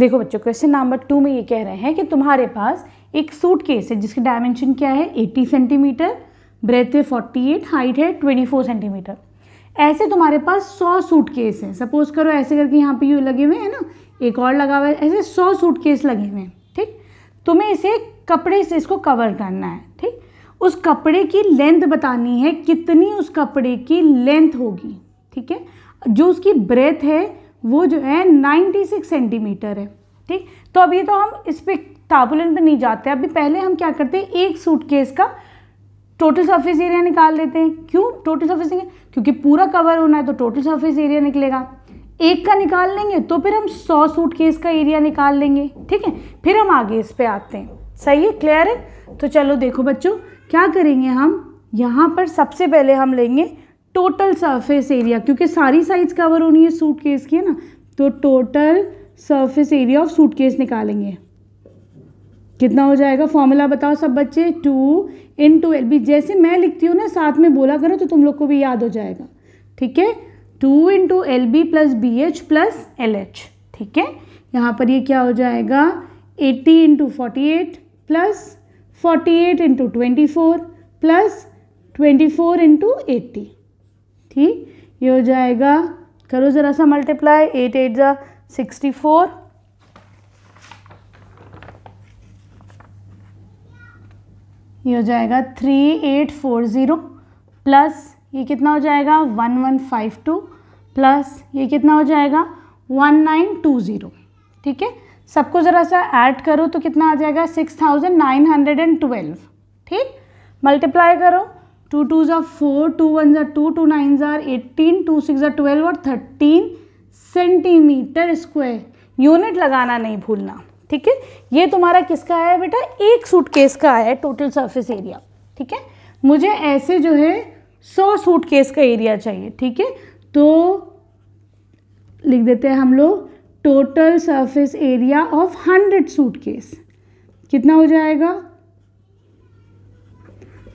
देखो बच्चों question number two में ये कह रहे हैं कि तुम्हारे पास एक सूट केस है जिसकी डायमेंशन क्या है 80 सेंटीमीटर ब्रेथ है 48 हाइट है 24 सेंटीमीटर ऐसे तुम्हारे पास 100 सूट केस हैं सपोज करो ऐसे करके यहाँ पे यू लगे हुए हैं ना एक और लगा हुआ है ऐसे 100 सूट केस लगे हुए हैं ठीक तुम्हें इसे कपड़े से इसको कवर करना है ठीक उस कपड़े की लेंथ बतानी है कितनी उस कपड़े की लेंथ होगी ठीक है जो उसकी ब्रेथ है वो जो है 96 सेंटीमीटर है ठीक तो अभी तो हम इस पर ताबुलन पर नहीं जाते अभी पहले हम क्या करते हैं एक सूटकेस का टोटल सर्फिस एरिया निकाल लेते हैं क्यों टोटल सर्फिस एरिया क्योंकि पूरा कवर होना है तो टोटल सर्फिस एरिया निकलेगा एक का निकाल लेंगे तो फिर हम सौ सूट केस का एरिया निकाल लेंगे ठीक है फिर हम आगे इस पर आते हैं सही है क्लियर है तो चलो देखो बच्चों क्या करेंगे हम यहाँ पर सबसे पहले हम लेंगे टोटल सरफेस एरिया क्योंकि सारी साइड्स कवर होनी है सूट केस की है ना तो total surface area of suitcase निकालेंगे कितना हो जाएगा फॉर्मूला बताओ सब बच्चे two into L B जैसे मैं लिखती हूँ ना साथ में बोला करो तो तुम लोग को भी याद हो जाएगा ठीक है two into L B plus B H plus L H ठीक है यहाँ पर ये क्या हो जाएगा eighty into forty eight plus forty eight into twenty four plus twenty four into eighty ही ये हो जाएगा करो ज़रा सा मल्टीप्लाई एट एट ज़ा सिक्सटी फोर ये हो जाएगा three eight four zero plus ये कितना हो जाएगा one one five two plus ये कितना हो जाएगा वन नाइन टू ज़ीरो ठीक है सबको ज़रा सा ऐड करो तो कितना आ जाएगा six thousand nine hundred and twelve ठीक मल्टीप्लाई करो टू टू ज़ा फोर टू वन ज़ा टू टू नाइन ज़ा एट्टीन टू सिक्स ज़ा ट्वेल्व और थर्टीन सेंटीमीटर स्क्वायर यूनिट लगाना नहीं भूलना ठीक है ये तुम्हारा किसका आया बेटा एक सूटकेस का आया टोटल सरफेस एरिया ठीक है मुझे ऐसे जो है सौ सूटकेस का एरिया चाहिए ठीक है तो लिख देते हैं हम लोग total surface area of hundred suitcase कितना हो जाएगा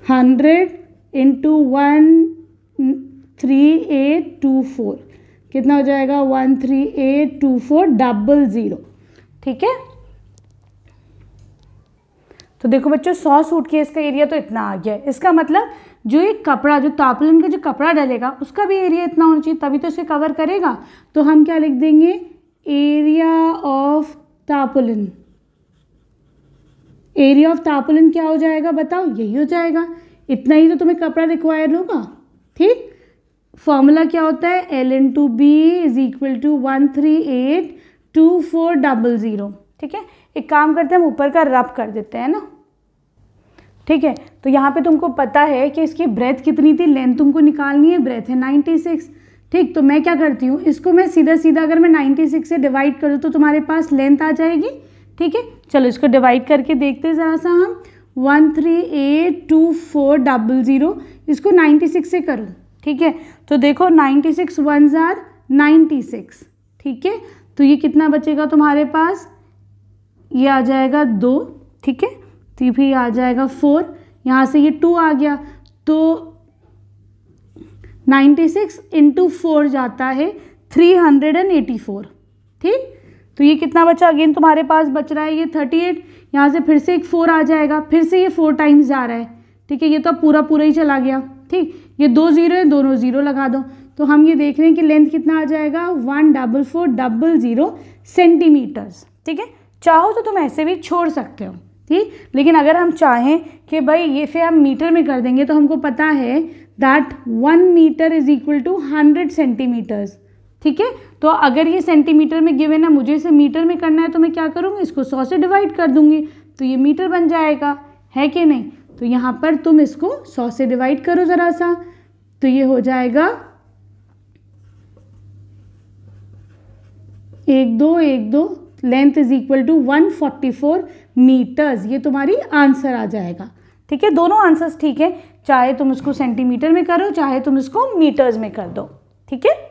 hundred into one three eight two four कितना हो जाएगा one three eight two four double zero ठीक है तो देखो बच्चों सौ सूट के इसका एरिया तो इतना आ गया है इसका मतलब जो ये कपड़ा जो तापलन का जो कपड़ा डलेगा उसका भी एरिया इतना होना चाहिए तभी तो इसे कवर करेगा तो हम क्या लिख देंगे area of tarpaulin area of tarpaulin क्या हो जाएगा बताओ यही हो जाएगा इतना ही तो तुम्हें कपड़ा रिक्वायर्ड होगा ठीक फॉर्मूला क्या होता है L into B is equal to one three eight two four double zero ठीक है एक काम करते हैं हम ऊपर का रब कर देते हैं ना ठीक है तो यहाँ पे तुमको पता है कि इसकी ब्रेथ कितनी थी लेंथ तुमको निकालनी है ब्रेथ है नाइन्टी सिक्स ठीक तो मैं क्या करती हूँ इसको मैं सीधा सीधा अगर मैं नाइन्टी सिक्स से डिवाइड करूँ तो तुम्हारे पास लेंथ आ जाएगी ठीक है चलो इसको डिवाइड करके देखते हैं ज़रा सा हम one three eight two four double zero इसको नाइन्टी सिक्स से करो ठीक है तो देखो नाइन्टी सिक्स वन ज़ार नाइन्टी सिक्स ठीक है तो ये कितना बचेगा तुम्हारे पास ये आ जाएगा दो ठीक है तो ये भी आ जाएगा फोर यहाँ से ये टू आ गया तो नाइन्टी सिक्स इंटू फोर जाता है three hundred and eighty four ठीक तो ये कितना बचा अगेन तुम्हारे पास बच रहा है ये थर्टी एट यहाँ से फिर से एक फोर आ जाएगा फिर से ये फोर टाइम्स जा रहा है ठीक है ये तो अब पूरा पूरा ही चला गया ठीक ये दो ज़ीरो है दोनों ज़ीरो लगा दो तो हम ये देख रहे हैं कि लेंथ कितना आ जाएगा one double four double zero centimetres ठीक है चाहो तो तुम ऐसे भी छोड़ सकते हो ठीक लेकिन अगर हम चाहें कि भाई ये फिर हम मीटर में कर देंगे तो हमको पता है that one metre is equal to hundred centimetres ठीक है तो अगर ये सेंटीमीटर में गिवन है मुझे इसे मीटर में करना है तो मैं क्या करूँगी इसको सौ से डिवाइड कर दूंगी तो ये मीटर बन जाएगा है कि नहीं तो यहाँ पर तुम इसको सौ से डिवाइड करो ज़रा सा तो ये हो जाएगा एक दो एक दो length is equal to one forty four metres ये तुम्हारी आंसर आ जाएगा ठीक है दोनों आंसर्स ठीक है चाहे तुम इसको सेंटीमीटर में करो चाहे तुम इसको मीटर्स में कर दो ठीक है